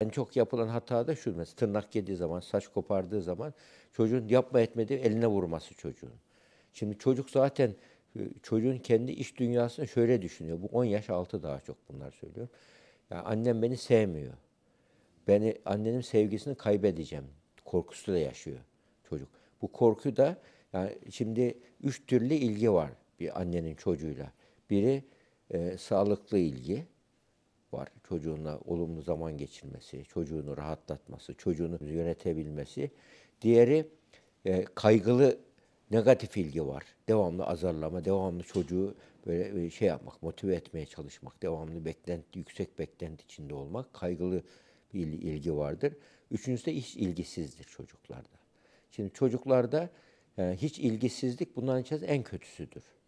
En çok yapılan hata da şu mesela tırnak yediği zaman, saç kopardığı zaman çocuğun yapma etmediği eline vurması çocuğun. Şimdi çocuk zaten e, çocuğun kendi iş dünyasını şöyle düşünüyor. Bu 10 yaş altı daha çok bunlar söylüyorum. Yani annem beni sevmiyor. Beni annenin sevgisini kaybedeceğim. Korkusu da yaşıyor çocuk. Bu korku da yani şimdi üç türlü ilgi var bir annenin çocuğuyla. Biri e, sağlıklı ilgi, var. Çocuğunla olumlu zaman geçirmesi, çocuğunu rahatlatması, çocuğunu yönetebilmesi. Diğeri e, kaygılı negatif ilgi var. Devamlı azarlama, devamlı çocuğu böyle e, şey yapmak, motive etmeye çalışmak, devamlı beklenti, yüksek beklenti içinde olmak, kaygılı bir ilgi vardır. Üçüncüsü de hiç ilgisizdir çocuklarda. Şimdi çocuklarda e, hiç ilgisizlik bundan içerisinde en kötüsüdür.